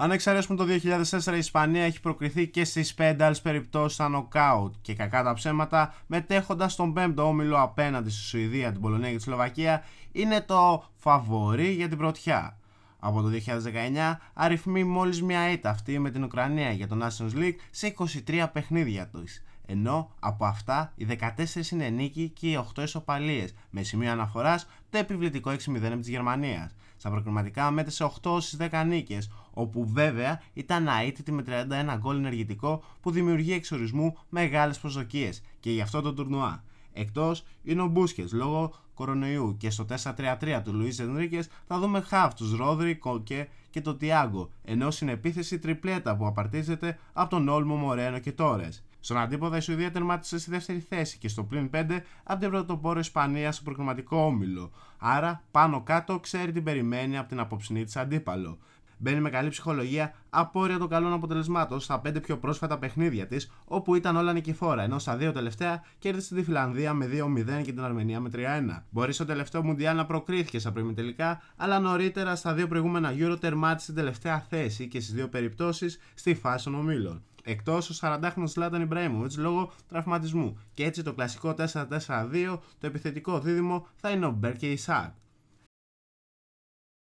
Αν εξαιρέσουμε το 2004, η Ισπανία έχει προκριθεί και στις 5 άλλες περιπτώσεις σαν νοκάουτ και κακά τα ψέματα, μετέχοντας στον 5ο όμιλο απέναντι στη Σουηδία, την Πολωνία και τη Σλοβακία, είναι το φαβορή για την πρωτιά. Από το 2019 αριθμεί μόλις μια ήττα αυτή με την Ουκρανία για το Nations League σε 23 παιχνίδια τους, Ενώ από αυτά οι 14 είναι νίκη και οι 8 ισοπαλίες, με σημείο αναφοράς το επιβλητικό 6-0 της Γερμανίας. Στα προκριματικά μέτρησε 8 στι 10 νίκες, όπου βέβαια ήταν αίτητη με 31 γκολ ενεργητικό που δημιουργεί εξορισμού μεγάλες προσδοκίες και γι' αυτό το τουρνουά. Εκτός είναι ο Μπούσκες λόγω κορονοϊού και στο 4-3-3 του Λουίς Ενρίκες θα δούμε χαφ του Ρόδρυ, Κόκε και τον Τιάγκο, ενώ στην επίθεση τριπλέτα που απαρτίζεται από τον Όλμο Μορένο και Τόρες. Στον αντίποδα, η Σουηδία τερμάτισε στη δεύτερη θέση και στο πλήν 5 από την πρωτοπόρο Ισπανία στο προκριματικό όμιλο. Άρα, πάνω κάτω, ξέρει την περιμένει από την απόψηνή της αντίπαλο. Μπαίνει με καλή ψυχολογία απόρρια των καλών αποτελεσμάτων στα 5 πιο πρόσφατα παιχνίδια της, όπου ήταν όλα νικηφόρα, ενώ στα δύο τελευταία κέρδισε τη Φιλανδία με 2-0 και την Αρμενία με 3-1. Μπορεί στο τελευταίο Μουντιάλ να προκρίθηκε στα πρώιμη τελικά, αλλά νωρίτερα στα 2 προηγούμενα γύρω τερμάτισε την τελευταία θέση και στις 2 περιπτώσεις στη φάση των ομίλων. Εκτός ο 40χρονο Λάταν Ιμπραήμοβιτ λόγω τραυματισμού. Και έτσι το κλασικό 4-4-2, το επιθετικό δίδυμο θα είναι ο Μπέρ